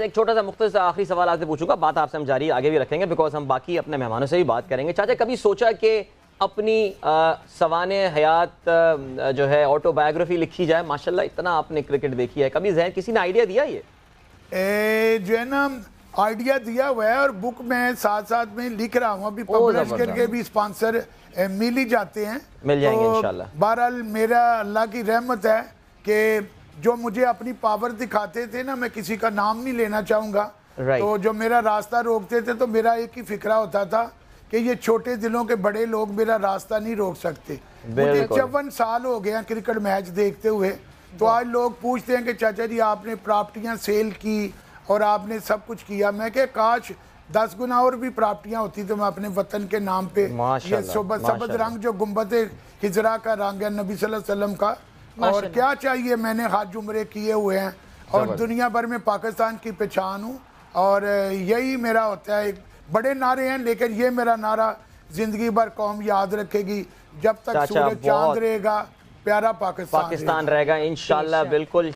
एक छोटा सा मुख्तार आखिरी सवाल आपसे पूछूंगा बात आपसे हम जारी आगे भी रखेंगे बिकॉज हम बाकी अपने मेहमानों से भी बात करेंगे चाचा कभी सोचा कि अपनी सवान हयात जो है ऑटोबायोग्राफी लिखी जाए माशाल्लाह इतना आपने क्रिकेट देखी है कभी जहन किसी ने आइडिया दिया ये ए, जो है ना आइडिया दिया हुआ है और बुक में साथ साथ में लिख रहा हूँ अभी पब्लिश करके भी स्पॉन्सर मिल ही जाते हैं मिल जाएंगे तो बहरहाल मेरा अल्लाह की रहमत है कि जो मुझे अपनी पावर दिखाते थे ना मैं किसी का नाम नहीं लेना चाहूँगा right. तो जो मेरा रास्ता रोकते थे तो मेरा एक ही फिक्रा होता था कि ये छोटे दिलों के बड़े लोग मेरा रास्ता नहीं रोक सकते मुझे चौवन साल हो गया क्रिकेट मैच देखते हुए तो आज लोग पूछते हैं कि चाचा जी आपने प्रॉपर्टियाँ सेल की और आपने सब कुछ किया मैं क्या काश दस गुना और भी प्राप्तियां होती तो मैं अपने वतन के नाम पे ये सोबत रंग जो गुम्बद हिजरा का रंग है नबी सल्लल्लाहु अलैहि वसल्लम का और क्या चाहिए मैंने हाथ जुमरे किए हुए हैं और दुनिया भर में पाकिस्तान की पहचान हूँ और यही मेरा होता है बड़े नारे हैं लेकिन ये मेरा नारा जिंदगी भर कौम याद रखेगी जब तक सूरज चांद रहेगा प्यारा पाकिस्तान पाकिस्तान रहेगा इन बिल्कुल